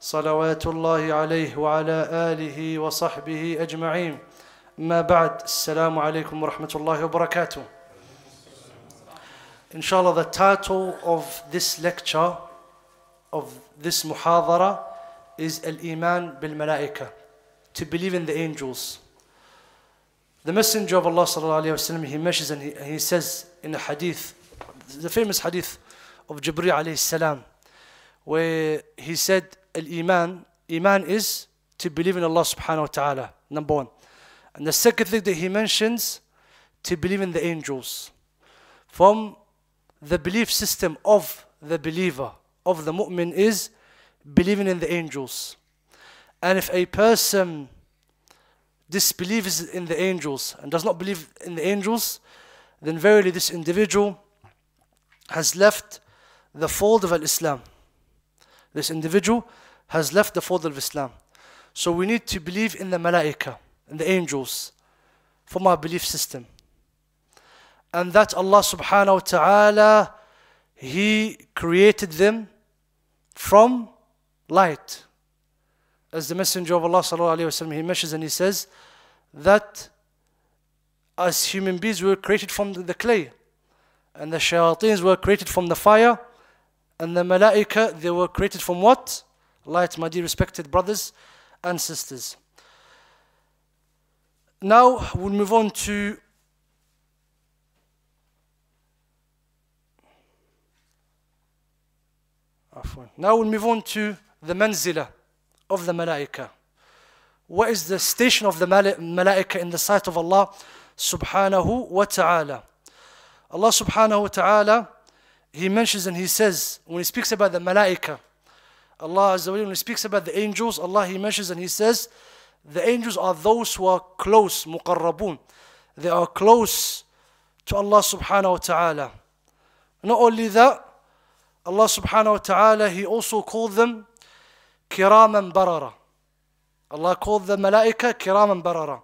صلوات الله عليه وعلى آله وصحبه أجمعين ما بعد السلام عليكم ورحمة الله وبركاته إن شاء الله the title of this lecture of this محاضرة is الإيمان بالملائكة to believe in the angels The Messenger of Allah صلى الله عليه وسلم he mentions and he, he says in a hadith the famous hadith of Jibreel عليه السلام where he said al-iman, iman is to believe in Allah subhanahu wa ta'ala, number one. And the second thing that he mentions, to believe in the angels. From the belief system of the believer, of the mu'min is believing in the angels. And if a person disbelieves in the angels and does not believe in the angels, then verily this individual has left the fold of Islam. This individual has left the fold of Islam. So we need to believe in the malaika, in the angels, from our belief system. And that Allah subhanahu wa ta'ala, He created them from light. As the messenger of Allah sallallahu alayhi wa sallam, he mentions and he says that as human beings we were created from the clay and the shayateens were created from the fire and the malaika, they were created from what? Light, my dear respected brothers and sisters. Now we'll move on to Now we'll move on to the manzila of the malaika. What is the station of the malaika in the sight of Allah subhanahu wa ta'ala? Allah subhanahu wa ta'ala he mentions and he says, when he speaks about the malaika, Allah Azza wa when he speaks about the angels, Allah he mentions and he says, the angels are those who are close, muqarrabun. They are close to Allah subhanahu wa ta'ala. Not only that, Allah subhanahu wa ta'ala, he also called them kiraman barara. Allah called the malaika kiraman barara.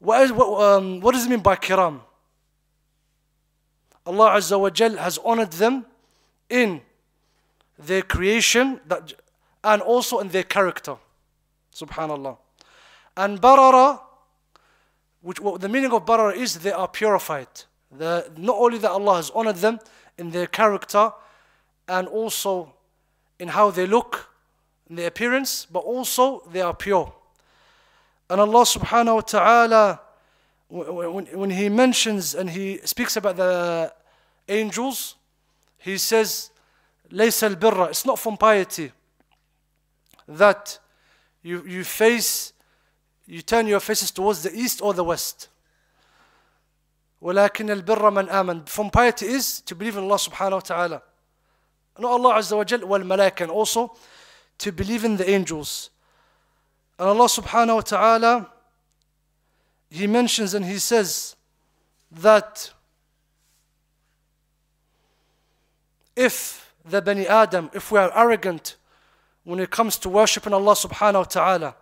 What, is, what, um, what does it mean by kiram? Allah Azza wa Jal has honored them in their creation that, and also in their character. Subhanallah. And barara, which what the meaning of barara is they are purified. The, not only that Allah has honored them in their character and also in how they look, in their appearance, but also they are pure. And Allah subhanahu wa ta'ala, when, when He mentions and He speaks about the angels, he says, لَيْسَ الْبِرَّ It's not from piety that you, you face, you turn your faces towards the east or the west. وَلَكِنَّ الْبِرَّ مَنْ آمَنْ From piety is to believe in Allah subhanahu wa ta'ala. Not Allah Azza wa Jal, وَالْمَلَائِكَ And also to believe in the angels. And Allah subhanahu wa ta'ala, He mentions and He says that if the Bani Adam, if we are arrogant when it comes to worshipping Allah subhanahu wa ta'ala.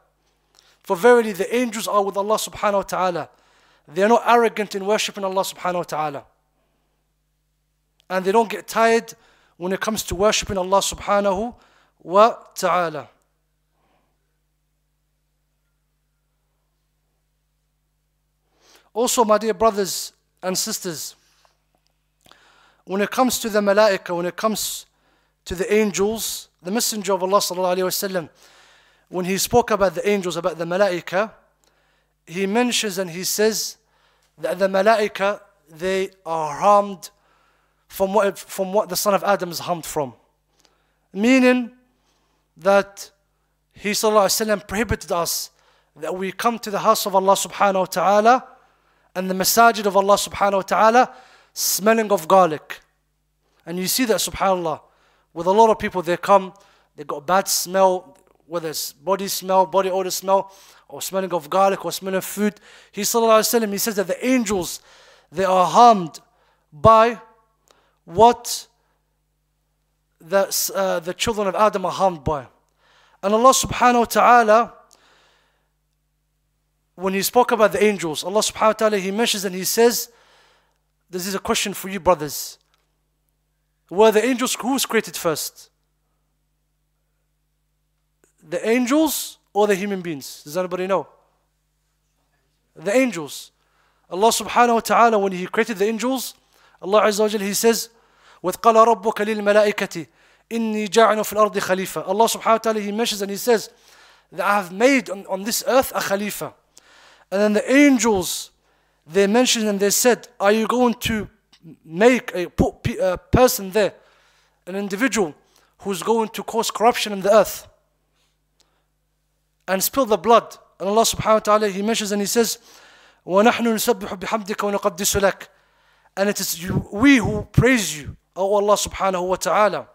For verily the angels are with Allah subhanahu wa ta'ala. They are not arrogant in worshipping Allah subhanahu wa ta'ala. And they don't get tired when it comes to worshipping Allah subhanahu wa ta'ala. Also, my dear brothers and sisters, when it comes to the malaika, when it comes to the angels, the messenger of Allah sallallahu when he spoke about the angels, about the malaika, he mentions and he says that the malaika, they are harmed from what, from what the son of Adam is harmed from. Meaning that he sallallahu prohibited us that we come to the house of Allah subhanahu wa ta'ala and the masajid of Allah subhanahu wa ta'ala smelling of garlic. And you see that, subhanAllah, with a lot of people, they come, they got bad smell, whether it's body smell, body odor smell, or smelling of garlic, or smelling of food. He, وسلم, he says that the angels, they are harmed by what the, uh, the children of Adam are harmed by. And Allah subhanahu wa ta'ala, when he spoke about the angels, Allah subhanahu wa ta'ala, he mentions and he says, this is a question for you, brothers. Were the angels who was created first? The angels or the human beings? Does anybody know? The angels. Allah subhanahu wa ta'ala, when He created the angels, Allah Azza wa Jal, He says, "وَقَالَ رَبُّكَ لِلْمَلَائِكَةِ إِنِّي جَاعِنُ فِي الْأَرْضِ خَلِيفَةً Allah subhanahu wa ta'ala, He mentions and He says, that I have made on, on this earth a Khalifa. And then the angels they mentioned and they said, Are you going to make a, put a person there, an individual who's going to cause corruption in the earth and spill the blood? And Allah subhanahu wa ta'ala, He mentions and He says, وَنَحْنُ نُسَبِّحُ بِحَمْدِكَ وَنُقَدِّسُ لَكَ And it is you, we who praise you, O Allah subhanahu wa ta'ala.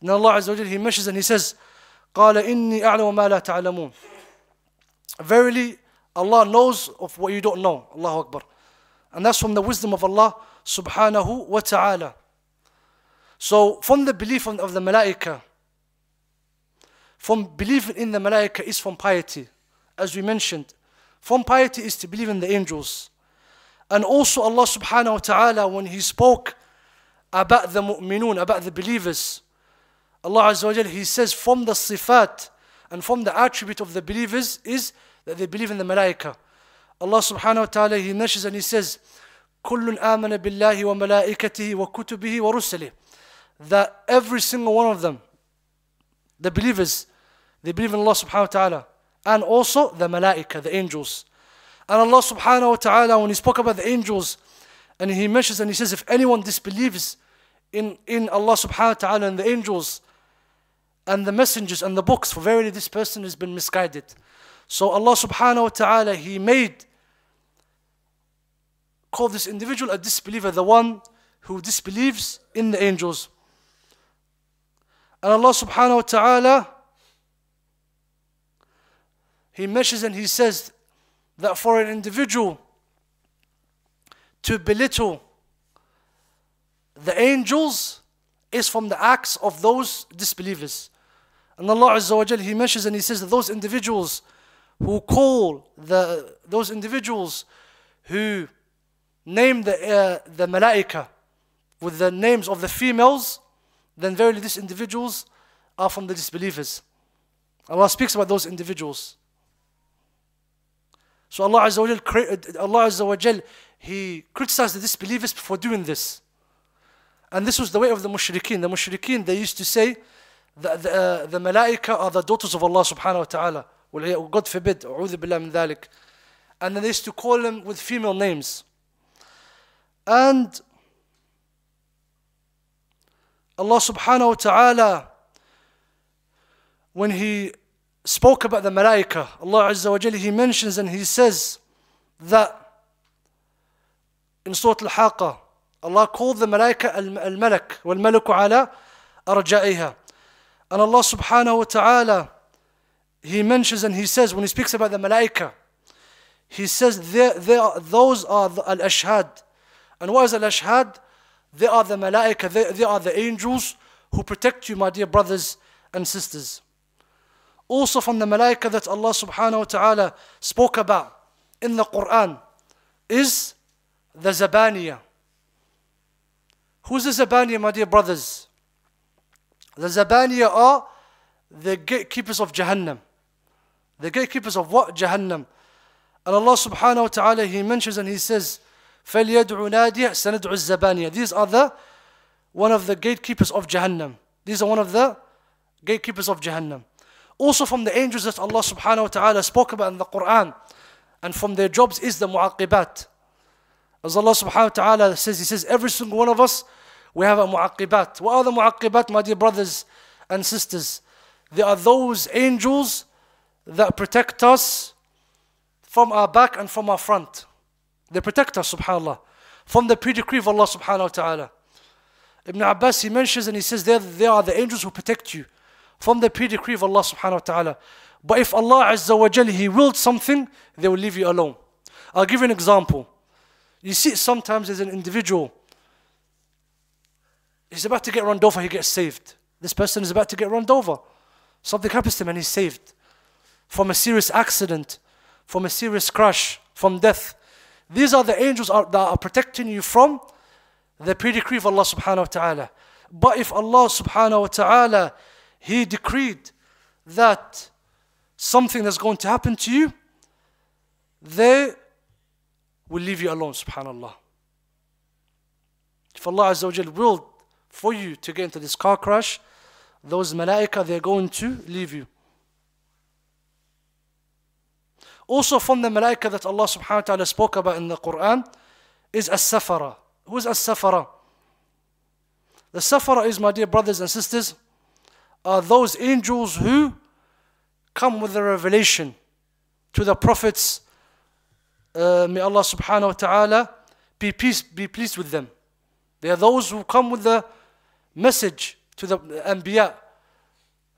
And Allah Azza wa Jalla He mentions and He says, قال إني أعلم ما لا تعلمون Verily, Allah knows of what you don't know. Allahu Akbar. And that's from the wisdom of Allah subhanahu wa ta'ala. So from the belief of the malaika, from believing in the malaika is from piety, as we mentioned. From piety is to believe in the angels. And also Allah subhanahu wa ta'ala when He spoke about the mu'minun, about the believers, Allah Azza wa Jal, He says from the sifat and from the attribute of the believers is that they believe in the malaika. Allah subhanahu wa ta'ala, He mentions and He says, كل آمن بالله وملائكته وكتبه ورسله that every single one of them, the believers, they believe in Allah subhanahu wa ta'ala and also the malaika, the angels. And Allah subhanahu wa ta'ala, when He spoke about the angels, and He mentions and He says, if anyone disbelieves in, in Allah subhanahu wa ta'ala and the angels and the messengers and the books, for verily this person has been misguided. So Allah subhanahu wa ta'ala, He made, call this individual a disbeliever, the one who disbelieves in the angels. And Allah subhanahu wa ta'ala, He measures and He says that for an individual to belittle the angels is from the acts of those disbelievers. And Allah Azza wa Jal, He mentions and He says that those individuals who call the, those individuals who name the, uh, the malaika with the names of the females, then verily these individuals are from the disbelievers. Allah speaks about those individuals. So Allah Azza wa uh, Allah Azza wa He criticized the disbelievers for doing this. And this was the way of the mushrikeen. The mushrikeen, they used to say that the, uh, the malaika are the daughters of Allah subhanahu wa ta'ala. God forbid, billah min dhalik. And then they used to call him with female names. And Allah subhanahu wa ta'ala, when He spoke about the malaika, Allah Azza wa Jalla, He mentions and He says that in Surah Al-Haqqa, Allah called the malaika al-malak, wal-malaku ala arja'iha. And Allah subhanahu wa ta'ala he mentions and he says when he speaks about the malaika, he says they, they are, those are the, al ashhad. And what is al ashhad? They are the malaika, they, they are the angels who protect you, my dear brothers and sisters. Also from the malaika that Allah subhanahu wa ta'ala spoke about in the Quran is the Zabaniya. Who's the Zabaniya, my dear brothers? The Zabaniya are the gatekeepers of Jahannam. The gatekeepers of what? Jahannam. And Allah subhanahu wa ta'ala, He mentions and He says, فَلْيَدْعُ نَادِيَ سَنَدْعُ الزَّبَانِيَ These are the, one of the gatekeepers of Jahannam. These are one of the gatekeepers of Jahannam. Also from the angels that Allah subhanahu wa ta'ala spoke about in the Quran. And from their jobs is the mu'aqibat. As Allah subhanahu wa ta'ala says, He says, every single one of us, we have a mu'aqibat. What are the mu'aqibat, my dear brothers and sisters? They are those angels that protect us from our back and from our front. They protect us, subhanAllah, from the pre-decree of Allah subhanahu wa ta'ala. Ibn Abbas, he mentions and he says, "There, they are the angels who protect you from the pre-decree of Allah subhanahu wa ta'ala. But if Allah Azza wa Jal, He willed something, they will leave you alone. I'll give you an example. You see, sometimes as an individual, he's about to get run over, he gets saved. This person is about to get run over. Something happens to him and he's saved from a serious accident, from a serious crash, from death. These are the angels that are protecting you from the pre-decree of Allah subhanahu wa ta'ala. But if Allah subhanahu wa ta'ala, He decreed that something is going to happen to you, they will leave you alone, subhanAllah. If Allah Azza wa willed for you to get into this car crash, those malaika, they're going to leave you. Also from the malaika that Allah subhanahu wa ta'ala spoke about in the Quran is As-Safara. Who is As-Safara? The Safara is, my dear brothers and sisters, are those angels who come with the revelation to the prophets. Uh, may Allah subhanahu wa ta'ala be, peace, be pleased with them. They are those who come with the message to the Anbiya,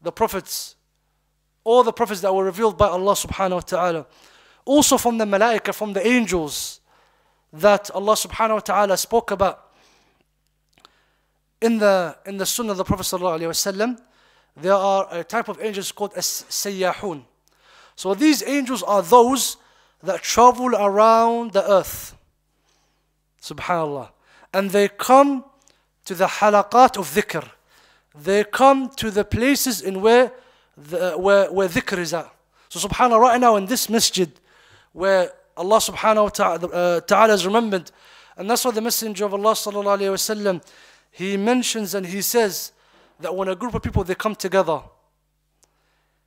the prophets, all the prophets that were revealed by Allah subhanahu wa ta'ala. Also from the malaika, from the angels that Allah subhanahu wa ta'ala spoke about in the in the sunnah of the Prophet sallallahu alaihi wasallam. There are a type of angels called as-sayyahun. So these angels are those that travel around the earth. Subhanallah. And they come to the halaqat of dhikr. They come to the places in where the, uh, where, where dhikr is at. So subhanAllah, right now in this masjid, where Allah subhanahu wa uh, ta'ala, uh, is remembered, and that's why the Messenger of Allah sallallahu alayhi wasallam, he mentions and he says that when a group of people, they come together,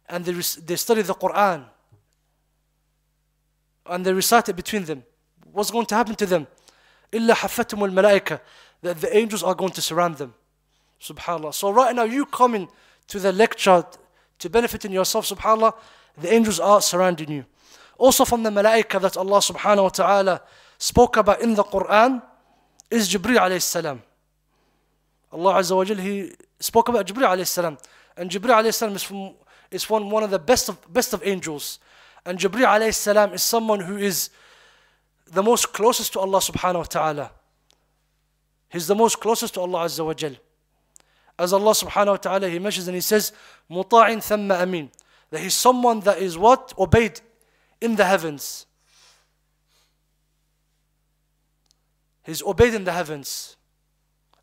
and they, they study the Quran, and they recite it between them, what's going to happen to them? إِلَّا حَفَّتُمُ الْمَلَائِكَةِ That the angels are going to surround them. SubhanAllah. So right now you coming to the lecture to benefit in yourself, subhanAllah, the angels are surrounding you. Also from the malaika that Allah subhanahu wa ta'ala spoke about in the Quran is Jibreel alayhi salam. Allah Azza wa Jal, he spoke about Jibreel alayhi salam. And Jibreel alayhi salam is, from, is one, one of the best of, best of angels. And Jibreel alayhi salam is someone who is the most closest to Allah subhanahu wa ta'ala. He's the most closest to Allah Azza wa Jal. As Allah subhanahu wa ta'ala, He mentions and He says, Muta'in thamma amin. That He's someone that is what? Obeyed in the heavens. He's obeyed in the heavens.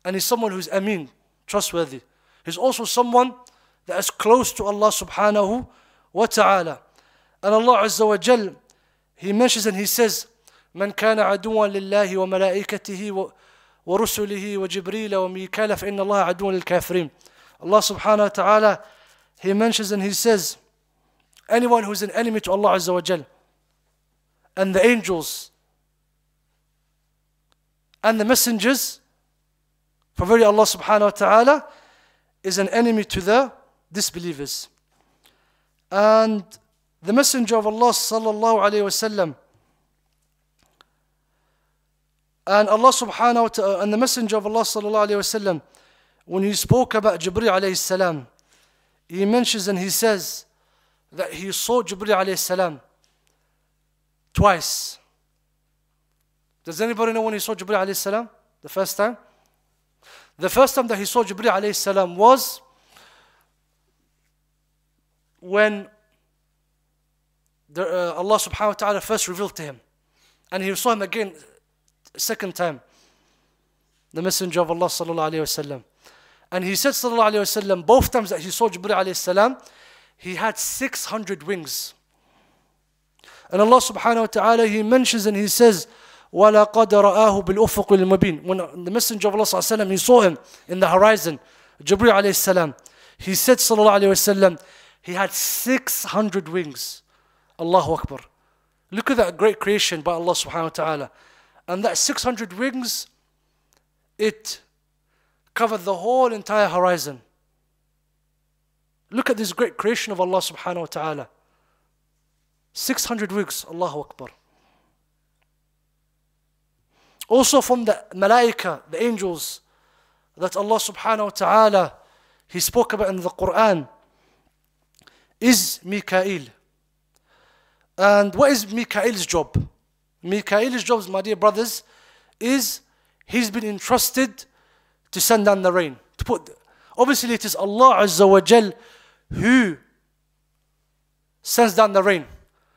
And He's someone who's amin, trustworthy. He's also someone that is close to Allah subhanahu wa ta'ala. And Allah Azza wa Jal, He mentions and He says, من كان عدوا لله وملائكته ورسله وجبريل وميكال فإن الله عدو للكافرين الله سبحانه وتعالى he mentions and he says anyone who is an enemy to Allah azza wa jal and the angels and the messengers for very Allah subhanahu wa ta'ala is an enemy to the disbelievers and the messenger of Allah sallallahu alayhi wa sallam And Allah subhanahu wa ta'ala, and the Messenger of Allah sallallahu alayhi wasallam, when he spoke about Jibreel alayhi salam, he mentions and he says that he saw Jibreel alayhi salam twice. Does anybody know when he saw Jibreel alayhi salam? The first time? The first time that he saw Jibreel alayhi salam was when the, uh, Allah subhanahu wa ta'ala first revealed to him. And he saw him again second time. The Messenger of Allah sallallahu alayhi wasallam. And he said sallallahu alayhi wasallam, both times that he saw Jibreel alayhi salam, he had 600 wings. And Allah subhanahu wa ta'ala, he mentions and he says, وَلَقَدْ رَآهُ بِالْأُفُقِ الْمَبِينَ When the Messenger of Allah sallallahu alayhi wasallam, he saw him in the horizon, Jibreel alayhi salam. He said sallallahu alayhi wasallam, he had 600 wings. Allahu Akbar. Look at that great creation by Allah subhanahu wa ta'ala. And that 600 wings, it covered the whole entire horizon. Look at this great creation of Allah subhanahu wa ta'ala. 600 wings, Allahu Akbar. Also from the malaika, the angels, that Allah subhanahu wa ta'ala, He spoke about in the Quran, is Mikael. And what is Mikael's job? Mikhail's job, my dear brothers, is he's been entrusted to send down the rain. To put, obviously, it is Allah Azza wa Jal who sends down the rain.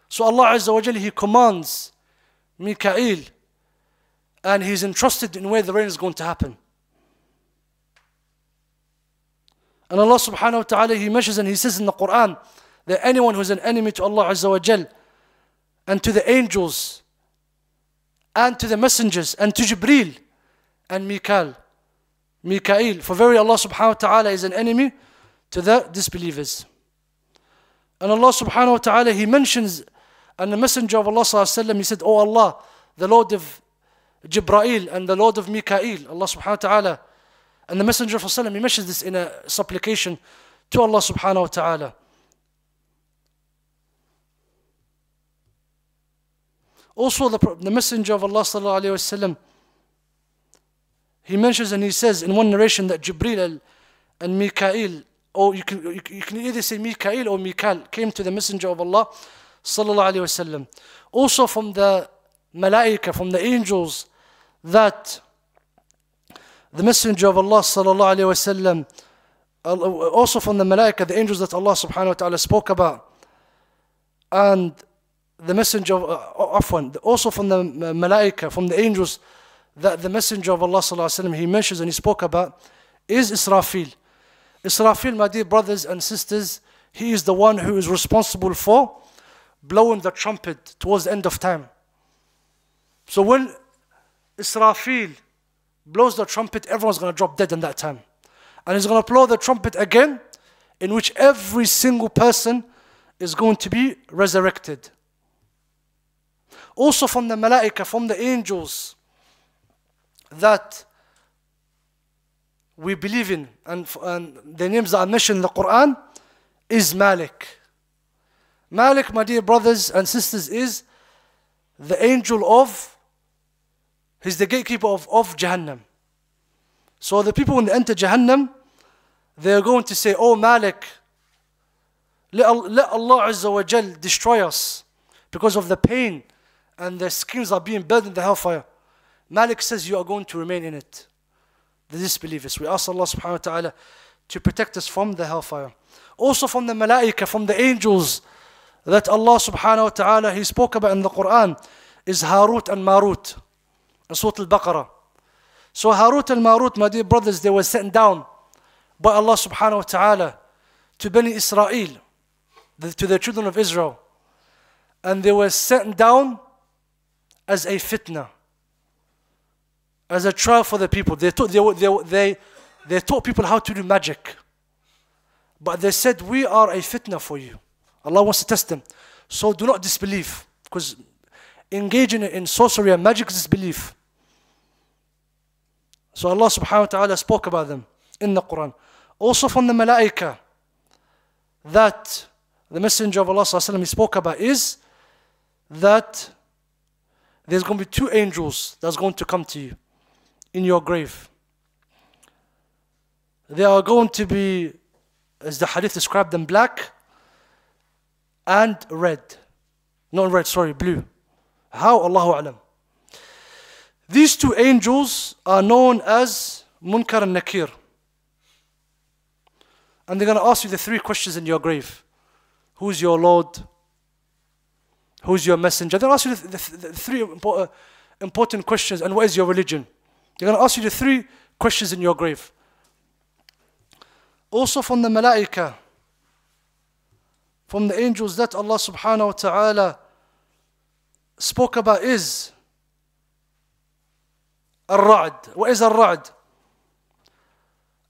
So Allah Azza wa Jal, He commands Michael, and He's entrusted in where the rain is going to happen. And Allah subhanahu wa ta'ala, He measures and He says in the Quran that anyone who's an enemy to Allah Azza wa Jal and to the angels, and to the messengers and to Jibril and Mikael. Mikael, for very Allah subhanahu wa ta'ala is an enemy to the disbelievers. And Allah subhanahu wa ta'ala, He mentions, and the Messenger of Allah sallallahu alayhi wa he said, "O oh Allah, the Lord of Jibrail and the Lord of Mikael, Allah subhanahu wa ta'ala. And the Messenger of Allah, he mentions this in a supplication to Allah subhanahu wa ta'ala. Also, the, the Messenger of Allah sallallahu he mentions and he says in one narration that Jibril and Mikael, or you can, you can either say Mikael or Mikal, came to the Messenger of Allah Also from the malaika, from the angels, that the Messenger of Allah sallallahu also from the malaika, the angels that Allah subhanahu wa taala spoke about, and the messenger of uh, also from the uh, Malaika, from the angels, that the messenger of Allah وسلم, he mentions and he spoke about is Israfil. Israfil, my dear brothers and sisters, he is the one who is responsible for blowing the trumpet towards the end of time. So when Israfil blows the trumpet, everyone's going to drop dead in that time. And he's going to blow the trumpet again, in which every single person is going to be resurrected also from the malaika, from the angels, that we believe in, and, and the names that are mentioned in the Quran, is Malik. Malik, my dear brothers and sisters, is the angel of, he's the gatekeeper of, of Jahannam. So the people when they enter Jahannam, they're going to say, Oh Malik, let, let Allah Azza wa destroy us because of the pain and their skins are being burned in the hellfire. Malik says you are going to remain in it. The disbelievers. We ask Allah subhanahu wa ta'ala to protect us from the hellfire. Also from the malaika, from the angels that Allah subhanahu wa ta'ala he spoke about in the Quran is Harut and Marut in Surah Al-Baqarah. So Harut and Marut, my dear brothers, they were sent down by Allah subhanahu wa ta'ala to Bani Israel, to the children of Israel. And they were sent down as a fitna, as a trial for the people. They taught, they, they, they, they taught people how to do magic. But they said, we are a fitna for you. Allah wants to test them. So do not disbelieve. Because engaging in sorcery and magic is disbelief. So Allah subhanahu wa ta'ala spoke about them in the Quran. Also from the malaika that the messenger of Allah sallallahu he spoke about is that there's going to be two angels that's going to come to you in your grave. They are going to be, as the hadith described them, black and red. Not red, sorry, blue. How? Allahu Alam. These two angels are known as Munkar and Nakir. And they're going to ask you the three questions in your grave Who's your Lord? Who's your messenger? They're asking you the, th the three uh, important questions. And what is your religion? They're going to ask you the three questions in your grave. Also from the malaika, from the angels that Allah subhanahu wa ta'ala spoke about is al ra What al ra Ar-Ra'd?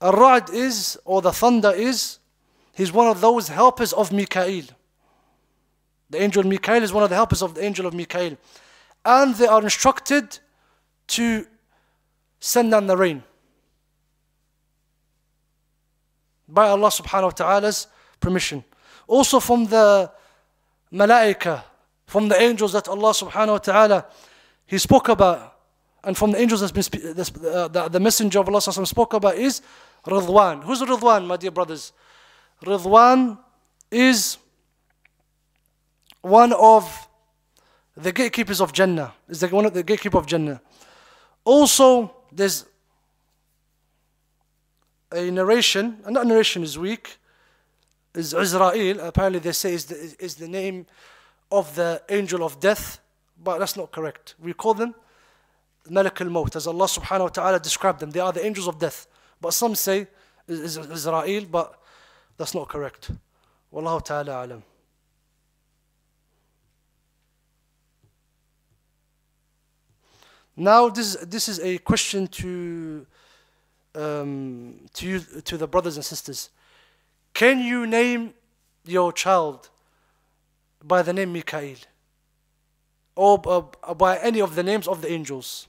Ar-Ra'd is, or the thunder is, he's one of those helpers of Mikael. The angel Michael is one of the helpers of the angel of Michael. And they are instructed to send down the rain by Allah subhanahu wa ta'ala's permission. Also from the malaika, from the angels that Allah subhanahu wa ta'ala he spoke about and from the angels that's been that's, uh, the, the, messenger of Allah sallam, spoke about is Ridwan. Who's Ridwan, my dear brothers? Ridwan is one of the gatekeepers of Jannah. Is the one of the gatekeeper of Jannah. Also, there's a narration, and that narration is weak, is Israel. Apparently, they say is the, is the name of the angel of death, but that's not correct. We call them Malik al Maut, as Allah subhanahu wa ta'ala described them. They are the angels of death. But some say is Israel, but that's not correct. Wallahu ta'ala alam. Now this this is a question to um, to you, to the brothers and sisters. Can you name your child by the name Mikael or uh, by any of the names of the angels?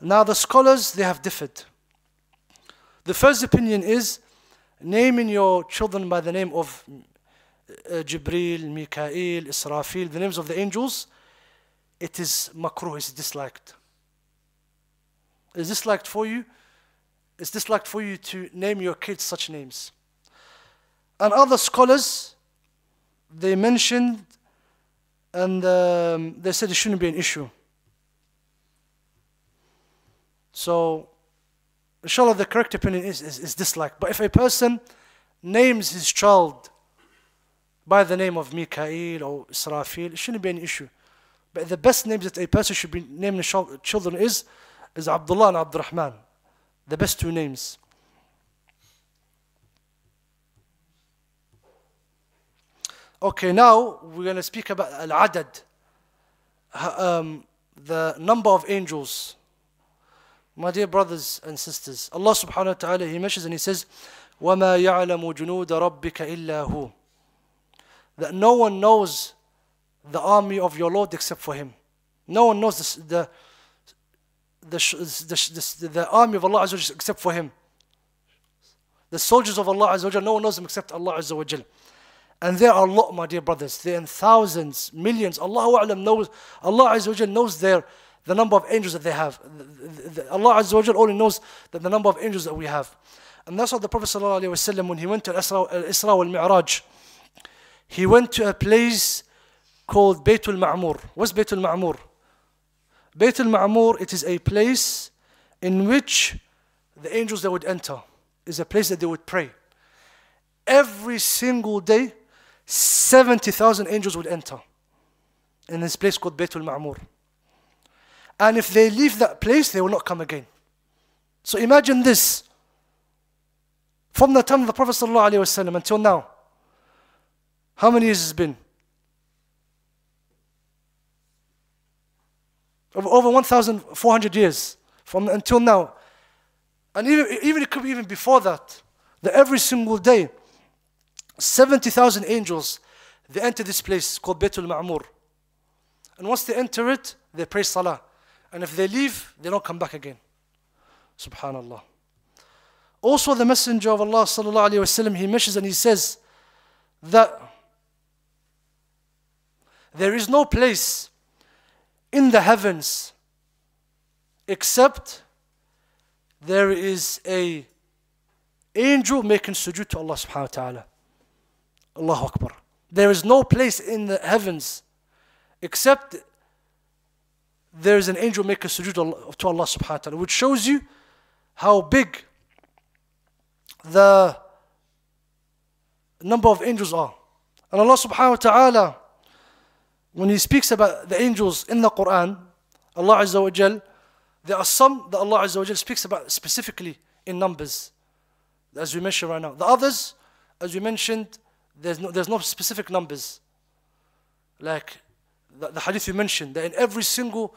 Now the scholars they have differed. The first opinion is naming your children by the name of uh, Jibril, Mikael, Israfil, the names of the angels. It is makruh, it is disliked. Is this like for you? Is this like for you to name your kids such names? And other scholars, they mentioned and um, they said it shouldn't be an issue. So, inshallah, the correct opinion is, is, is dislike. But if a person names his child by the name of Mikael or Israfil, it shouldn't be an issue. But the best names that a person should be naming children is is Abdullah and Abdurrahman, the best two names. Okay, now we're going to speak about Al-Adad, um, the number of angels. My dear brothers and sisters, Allah subhanahu wa ta'ala, He mentions and He says, وَمَا يَعْلَمُ جُنُودَ رَبِّكَ إِلَّا هُوَ That no one knows the army of your Lord except for Him. No one knows the, the, the, the, the, the army of Allah Azza except for him. The soldiers of Allah Azza no one knows them except Allah Azza And there are a lot, my dear brothers. There are thousands, millions. Allah knows, Allah Azza knows their, the number of angels that they have. Allah Azza only knows that the number of angels that we have. And that's why the Prophet وسلم, when he went to Isra al Mi'raj, he went to a place called Baytul Ma'mur. What's Baytul Ma'mur? Bayt al-Ma'mur, it is a place in which the angels that would enter is a place that they would pray. Every single day, 70,000 angels would enter in this place called Bayt al-Ma'mur. And if they leave that place, they will not come again. So imagine this. From the time of the Prophet ﷺ until now, how many years has it been? over 1,400 years from until now. And even, even it could be even before that, that every single day, 70,000 angels, they enter this place called Betul Ma'mur. And once they enter it, they pray Salah. And if they leave, they don't come back again. Subhanallah. Also, the Messenger of Allah sallallahu alaihi wasallam he mentions and he says that there is no place in the heavens except there is a angel making sujud to Allah subhanahu wa ta'ala. Allahu Akbar. There is no place in the heavens except there is an angel making sujud to Allah subhanahu wa ta'ala, which shows you how big the number of angels are. And Allah subhanahu wa ta'ala when he speaks about the angels in the Quran, Allah Azza wa Jal, there are some that Allah Azza wa Jal speaks about specifically in numbers, as we mentioned right now. The others, as we mentioned, there's no, there's no specific numbers. Like the, the hadith you mentioned, that in every single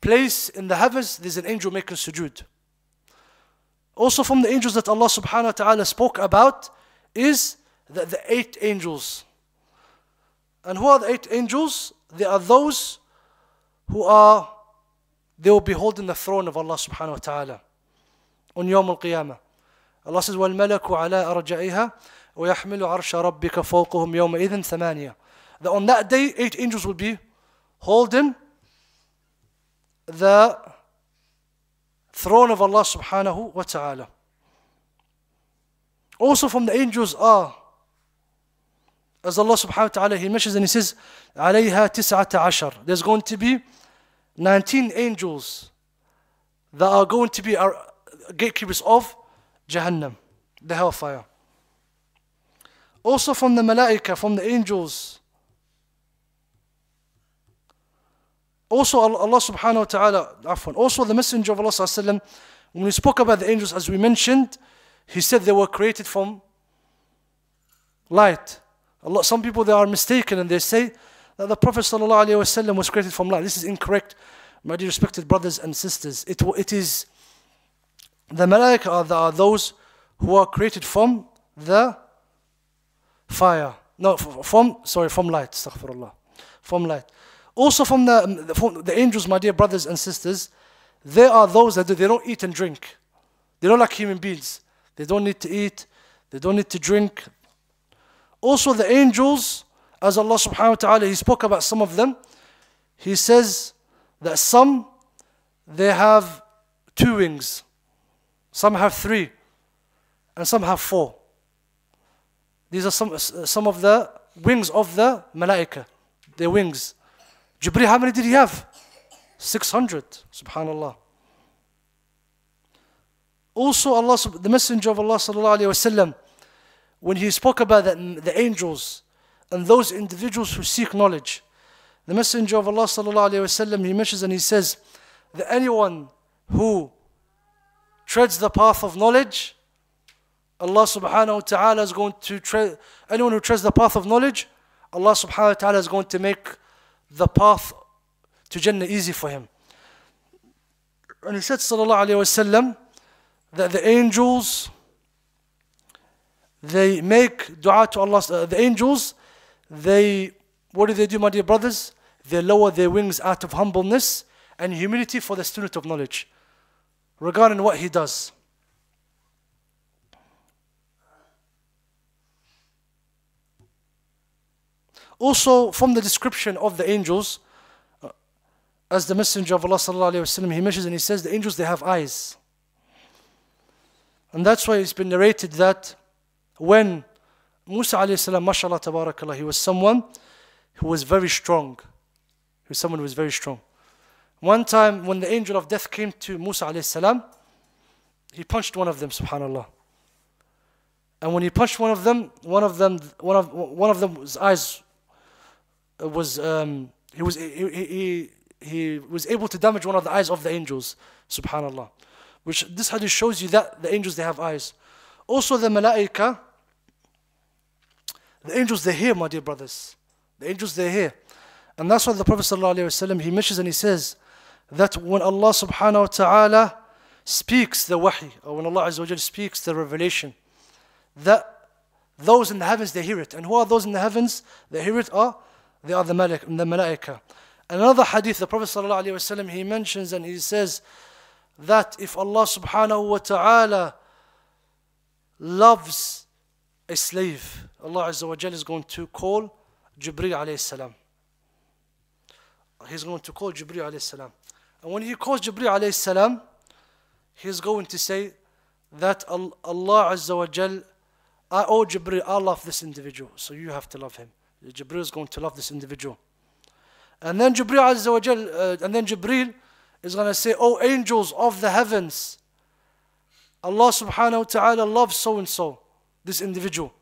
place in the heavens, there's an angel making sujood. Also from the angels that Allah subhanahu wa ta'ala spoke about is that the eight angels and who are the eight angels? They are those who are, they will be holding the throne of Allah subhanahu wa ta'ala on Yawm al-Qiyamah. Allah says, وَالْمَلَكُ عَلَىٰ أَرْجَائِهَا وَيَحْمِلُ عَرْشَ رَبِّكَ فَوْقُهُمْ يَوْمَئِذٍ ثَمَانِيَةً That on that day, eight angels will be holding the throne of Allah subhanahu wa ta'ala. Also from the angels are as Allah subhanahu wa ta'ala, He mentions and He says, عَلَيْهَا تِسْعَةَ عَشَرَ There's going to be 19 angels that are going to be our gatekeepers of Jahannam, the hellfire. Also from the malaika, from the angels. Also Allah subhanahu wa ta'ala, afwan. Also the messenger of Allah sallallahu when He spoke about the angels, as we mentioned, he said they were created from light. Allah, some people they are mistaken and they say that the Prophet ﷺ was created from light. This is incorrect, my dear respected brothers and sisters. It, it is the malaika are, the, are those who are created from the fire. No, from sorry, from light. Astaghfirullah, from light. Also from um, the from the angels, my dear brothers and sisters, they are those that do, they don't eat and drink. They don't like human beings. They don't need to eat. They don't need to drink. Also the angels, as Allah subhanahu wa ta'ala, He spoke about some of them. He says that some, they have two wings. Some have three. And some have four. These are some, some of the wings of the malaika. Their wings. Jibreel, how many did he have? 600. Subhanallah. Also, Allah, the Messenger of Allah sallallahu alayhi wa sallam, when he spoke about that, the angels and those individuals who seek knowledge, the Messenger of Allah وسلم, he mentions and he says that anyone who treads the path of knowledge, Allah subhanahu wa ta'ala is going to tread, anyone who treads the path of knowledge, Allah subhanahu wa ta'ala is going to make the path to Jannah easy for him. And he said sallallahu that the angels they make dua to Allah. Uh, the angels, they, what do they do, my dear brothers? They lower their wings out of humbleness and humility for the student of knowledge regarding what he does. Also, from the description of the angels, uh, as the Messenger of Allah وسلم, he mentions and he says, the angels they have eyes. And that's why it's been narrated that when Musa alayhi salam, mashallah, tabarakallah, he was someone who was very strong. He was someone who was very strong. One time when the angel of death came to Musa alayhi salam, he punched one of them, subhanallah. And when he punched one of them, one of them, one of one of them's eyes was um, he was he, he, he was able to damage one of the eyes of the angels, subhanallah. Which this hadith shows you that the angels they have eyes. Also the malaika, the angels, they're here, my dear brothers. The angels, they're here. And that's why the Prophet ﷺ, he mentions and he says that when Allah subhanahu wa ta'ala speaks the wahi, or when Allah Azza wa speaks the revelation, that those in the heavens, they hear it. And who are those in the heavens? They hear it are, they are the, malik, the malaika. Another hadith, the Prophet ﷺ, he mentions and he says that if Allah subhanahu wa ta'ala loves a slave, Allah Azza wa Jal is going to call Jibreel alayhi salam. He's going to call Jibreel alayhi salam. And when he calls Jibreel alayhi salam, he's going to say that Allah Azza wa Jal, I owe oh Jibreel, I love this individual, so you have to love him. Jibreel is going to love this individual. And then Jibreel Azza wa Jal, uh, and then Jibreel is going to say, Oh angels of the heavens, Allah subhanahu wa ta'ala loves so and so, this individual.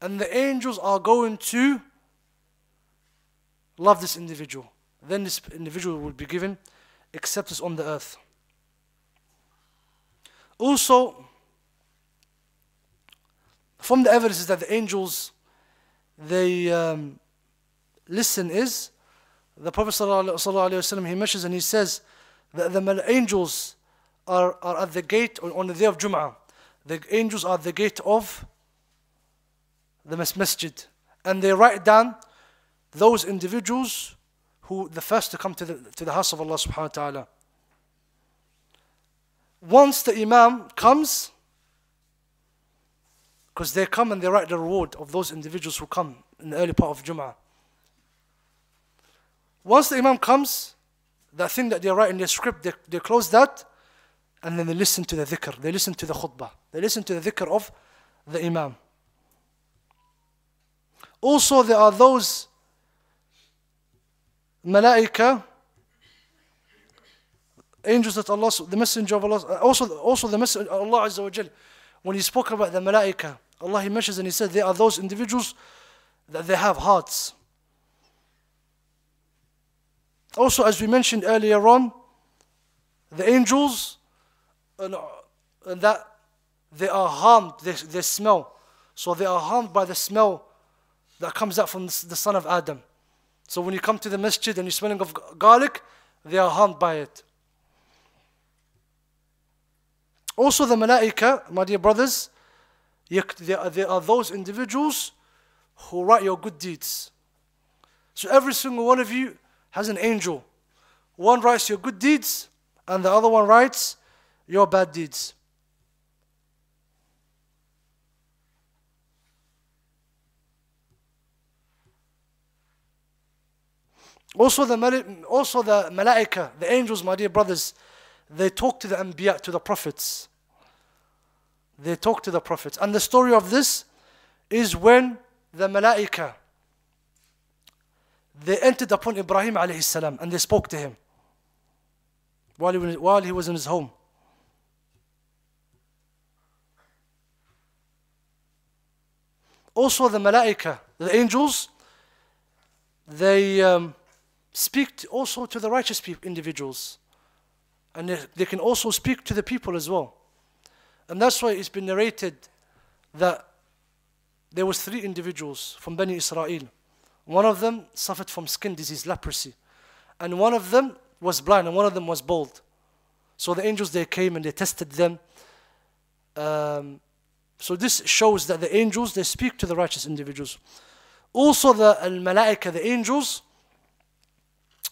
And the angels are going to love this individual. Then this individual will be given acceptance on the earth. Also, from the evidence that the angels, they um, listen is, the Prophet wasallam. he mentions and he says that the angels, are, are at the gate on the day of Jum'ah. The angels are at the gate of the masjid. And they write down those individuals who the first to come to the, to the house of Allah subhanahu wa ta'ala. Once the Imam comes, because they come and they write the reward of those individuals who come in the early part of Jum'ah. Once the Imam comes, the thing that they write in their script, they, they close that and then they listen to the dhikr, they listen to the khutbah, they listen to the dhikr of the imam. Also, there are those malaika, angels that Allah, the messenger of Allah, uh, also, also the messenger Allah Azza wa Jal, when he spoke about the malaika, Allah he mentions and he said, there are those individuals that they have hearts. Also, as we mentioned earlier on, the angels, and, that they are harmed, they, they smell. So they are harmed by the smell that comes out from the son of Adam. So when you come to the masjid and you're smelling of garlic, they are harmed by it. Also, the malaika, my dear brothers, there are those individuals who write your good deeds. So every single one of you has an angel. One writes your good deeds, and the other one writes your bad deeds. Also the, also the malaika, the angels, my dear brothers, they talk to the anbiya, to the prophets. They talk to the prophets. And the story of this is when the malaika, they entered upon Ibrahim alayhi salam and they spoke to him while he was in his home. also the malaika, the angels, they um, speak also to the righteous people, individuals. And they, can also speak to the people as well. And that's why it's been narrated that there was three individuals from Bani Israel. One of them suffered from skin disease, leprosy. And one of them was blind and one of them was bald. So the angels, they came and they tested them. Um, so this shows that the angels, they speak to the righteous individuals. Also the al-malaika, the angels,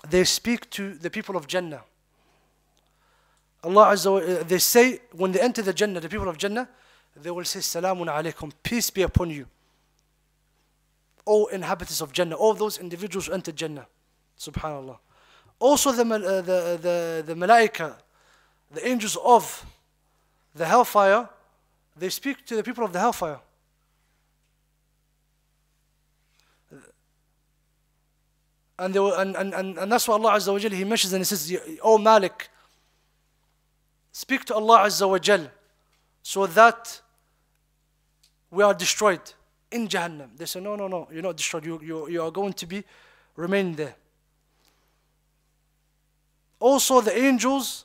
they speak to the people of Jannah. Allah Azza wa uh, they say, when they enter the Jannah, the people of Jannah, they will say, Salamun alaykum, peace be upon you. All inhabitants of Jannah, all those individuals who entered Jannah. Subhanallah. Also the, uh, the, uh, the, the malaika, the angels of the hellfire, they speak to the people of the hellfire. And, they were, and, and, and, and that's why Allah Azza wa Jal, he mentions and he says, O Malik, speak to Allah Azza wa Jal so that we are destroyed in Jahannam. They say, no, no, no, you're not destroyed. You, you, you are going to be, remain there. Also, the angels,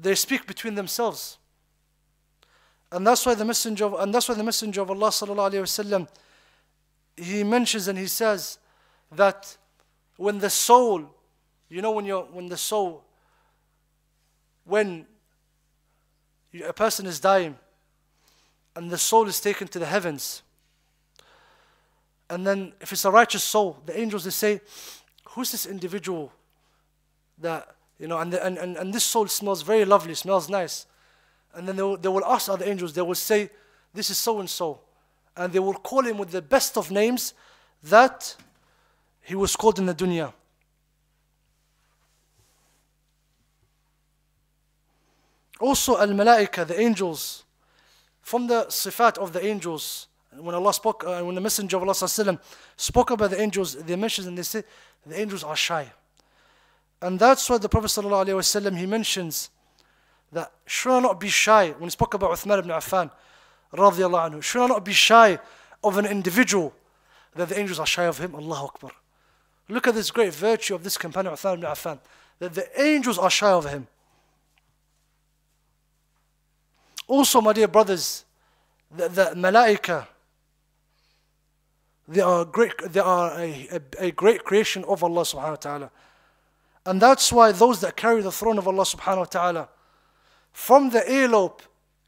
they speak between themselves. And that's why the messenger of, and that's why the messenger of Allah sallallahu alaihi wasallam he mentions and he says that when the soul, you know, when you're when the soul, when a person is dying, and the soul is taken to the heavens, and then if it's a righteous soul, the angels they say, "Who's this individual that you know?" And the, and, and and this soul smells very lovely, smells nice. And then they will, they will ask other angels, they will say, This is so and so. And they will call him with the best of names that he was called in the dunya. Also, Al Malaika, the angels, from the sifat of the angels, when Allah spoke, uh, when the Messenger of Allah وسلم, spoke about the angels, they mentioned and they said the angels are shy. And that's why the Prophet ﷺ, he mentions that should I not be shy when he spoke about Uthman ibn Affan radiallahu anhu, should I not be shy of an individual that the angels are shy of him? Allahu Akbar. Look at this great virtue of this companion Uthman ibn Affan, that the angels are shy of him. Also, my dear brothers, the, the malaika, they are great they are a, a, a, great creation of Allah subhanahu wa ta'ala. And that's why those that carry the throne of Allah subhanahu wa ta'ala from the earlobe,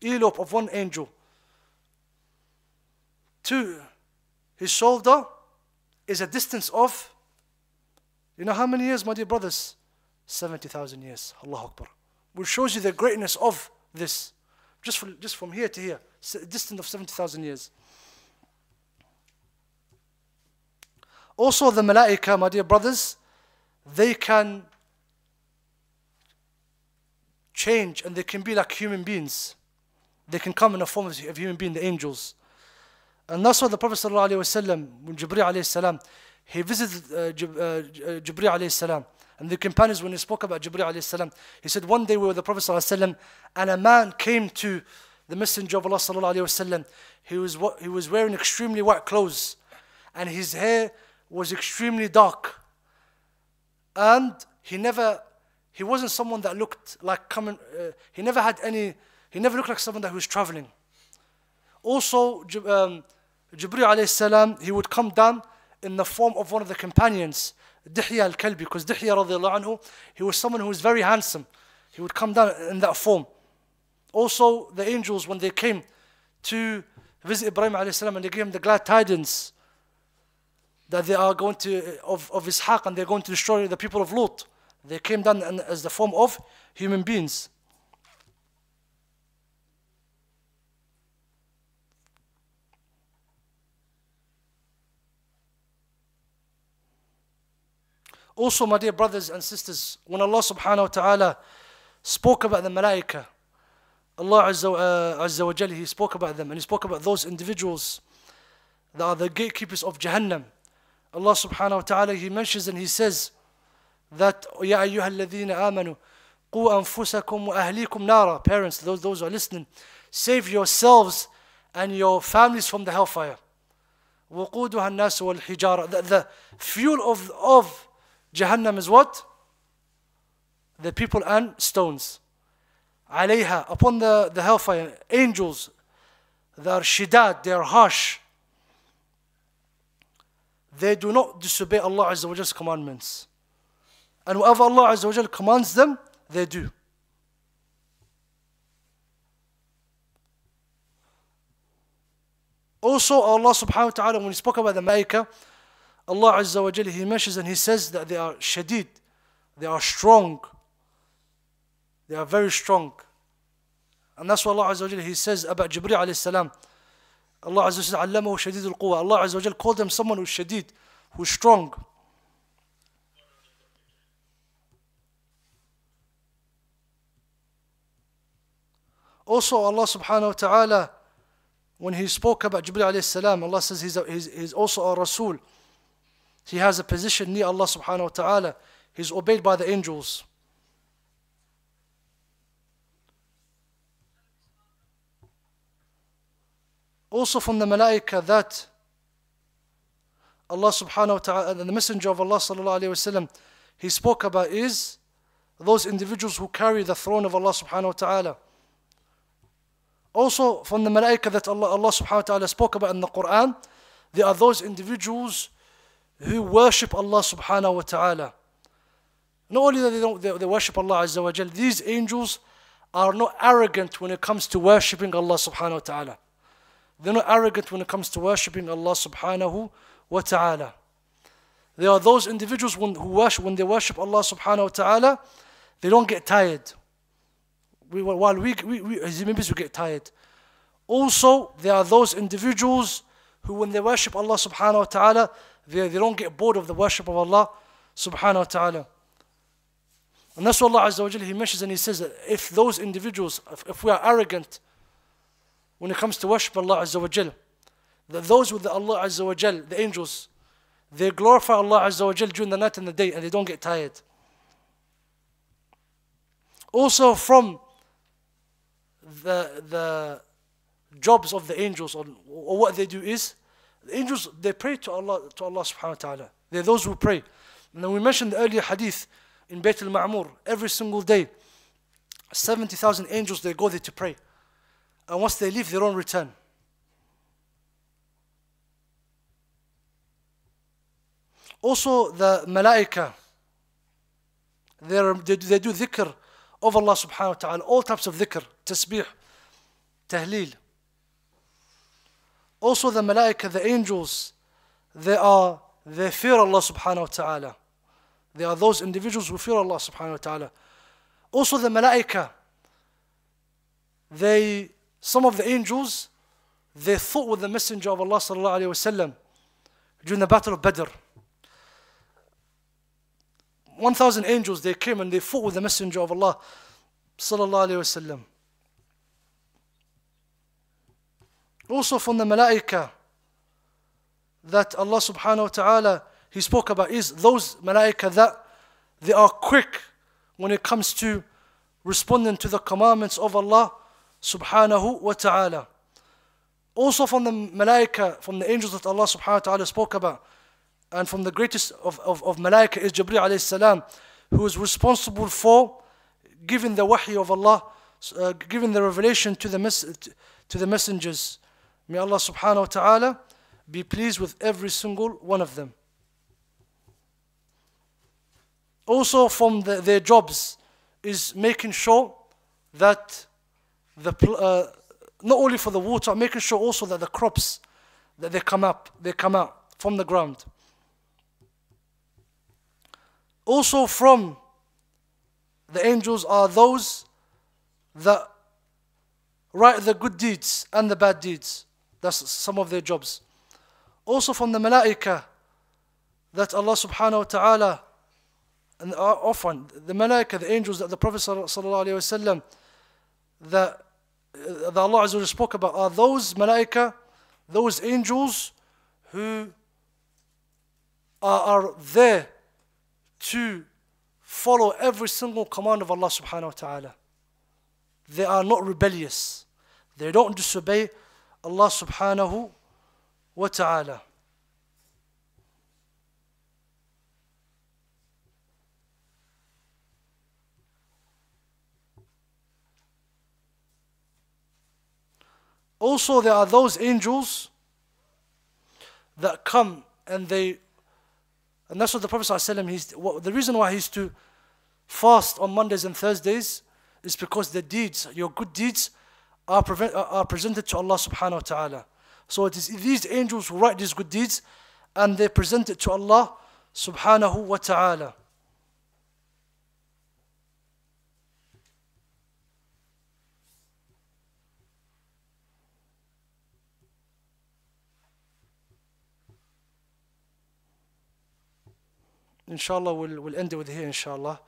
earlobe of one angel to his shoulder is a distance of, you know how many years, my dear brothers? 70,000 years. Allah Akbar. Which shows you the greatness of this. Just from, just from here to here, a distance of 70,000 years. Also, the malaika, my dear brothers, they can change and they can be like human beings. They can come in the form of human being, the angels. And that's why the Prophet ﷺ, when Jibreel ﷺ, he visited uh, Jib- uh, uh, Jibreel and the companions when he spoke about Jibreel السلام, he said one day we were the Prophet وسلم, and a man came to the Messenger of Allah وسلم. He was he was wearing extremely white clothes, and his hair was extremely dark, and he never he wasn't someone that looked like coming. uh, he never had any, he never looked like someone that was traveling. Also, um, Jibril alayhi salam, he would come down in the form of one of the companions, Dihya al-Kalbi, because Dihya radiallahu anhu, he was someone who was very handsome. He would come down in that form. Also, the angels, when they came to visit Ibrahim alayhi salam and they gave him the glad tidings that they are going to, of, of Ishaq and they're going to destroy the people of Lut. They came down as the form of human beings. Also, my dear brothers and sisters, when Allah subhanahu wa ta'ala spoke about the malaika, Allah Azza wa uh, Jal, He spoke about them and He spoke about those individuals that are the gatekeepers of Jahannam. Allah subhanahu wa ta'ala, He mentions and He says, that, Ya ayyuha alladhina amanu, qu anfusakum wa ahlikum nara. Parents, those, those who are listening, save yourselves and your families from the hellfire. وقودها الناس والحجارة the, the fuel of, of Jahannam is what? The people and stones. عليها upon the, the hellfire angels they are shidad they are harsh they do not disobey Allah Azza wa commandments and whatever Allah Azza wa commands them, they do. Also, Allah subhanahu wa ta'ala, when he spoke about the Maika, Allah Azza wa Jalla he mentions and he says that they are shadid, they are strong, they are very strong. And that's what Allah Azza wa Jalla he says about Jibreel alayhi salam. Allah Azza wa Jalla Allah Azza wa called them someone who's shadid, who's strong. Also, Allah subhanahu wa ta'ala, when He spoke about Jibril alayhi salam, Allah says he's, a, he's, he's also a Rasul. He has a position near Allah subhanahu wa ta'ala. He's obeyed by the angels. Also from the malaika that Allah subhanahu wa ta'ala, the messenger of Allah sallallahu alayhi wa sallam, he spoke about is those individuals who carry the throne of Allah subhanahu wa ta'ala. Also from the malaika that Allah, Allah subhanahu wa ta'ala spoke about in the Quran, there are those individuals who worship Allah subhanahu wa ta'ala. Not only that they don't they, they worship Allah Azza wa Jal, these angels are not arrogant when it comes to worshipping Allah subhanahu wa ta'ala. They're not arrogant when it comes to worshipping Allah subhanahu wa ta'ala. There are those individuals when, who worship, when they worship Allah subhanahu wa ta'ala, they don't get tired we, while we, we, we, as members, we get tired. Also, there are those individuals who, when they worship Allah subhanahu wa ta'ala, they, they don't get bored of the worship of Allah subhanahu wa ta'ala. And that's what Allah Azza wa Jalla He mentions and He says that if those individuals, if, if we are arrogant when it comes to worship Allah Azza wa Jalla, that those with the Allah Azza wa Jalla, the angels, they glorify Allah Azza wa Jalla during the night and the day and they don't get tired. Also from the the jobs of the angels or, or what they do is the angels they pray to Allah to Allah subhanahu wa ta'ala. They're those who pray. Now we mentioned the earlier hadith in Bayt al Ma'mur every single day. 70,000 angels they go there to pray. And once they leave, they don't return. Also, the malaika, they, they do dhikr of Allah subhanahu wa ta'ala, all types of dhikr, tasbih, tahleel. Also the malaika, the angels, they are, they fear Allah subhanahu wa ta'ala. They are those individuals who fear Allah subhanahu wa ta'ala. Also the malaika, they, some of the angels, they fought with the messenger of Allah sallallahu alayhi wa sallam during the battle of Badr. 1,000 angels, they came and they fought with the messenger of Allah sallallahu wasallam. Also from the malaika that Allah subhanahu wa ta'ala, he spoke about is those malaika that they are quick when it comes to responding to the commandments of Allah subhanahu wa ta'ala. Also from the malaika, from the angels that Allah subhanahu wa ta'ala spoke about, and from the greatest of, of, of Malaika is Jibreel alayhi salam, who is responsible for giving the wahi of Allah, uh, giving the revelation to the, mes- to the messengers. May Allah subhanahu wa ta'ala be pleased with every single one of them. Also, from the, their jobs is making sure that the, uh, not only for the water, making sure also that the crops that they come up, they come out from the ground. Also from the angels are those that write the good deeds and the bad deeds. That's some of their jobs. Also from the malaika that Allah subhanahu wa ta'ala and often uh, the malaika, the angels that the Prophet sallallahu wasallam that, uh, that Allah Azza spoke about are those malaika, those angels who are, are there to follow every single command of Allah subhanahu wa ta'ala. They are not rebellious. They don't disobey Allah subhanahu wa ta'ala. Also, there are those angels that come and they and that's what the Prophet ﷺ, he's, what, the reason why he used to fast on Mondays and Thursdays is because the deeds, your good deeds, are, prevent, are presented to Allah subhanahu wa ta'ala. So it is these angels who write these good deeds and they present it to Allah subhanahu wa ta'ala. ان شاء الله ويل اند وذ ان شاء الله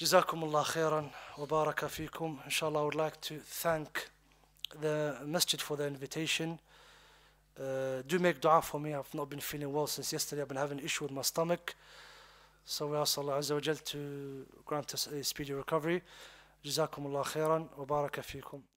جزاكم الله خيرا وبارك فيكم ان شاء الله I would like to thank the masjid for the invitation uh, do make dua for me I've not been feeling well since yesterday I've been having an issue with my stomach so we ask Allah Azza wa Jal to grant us a speedy recovery جزاكم الله خيرا وبارك فيكم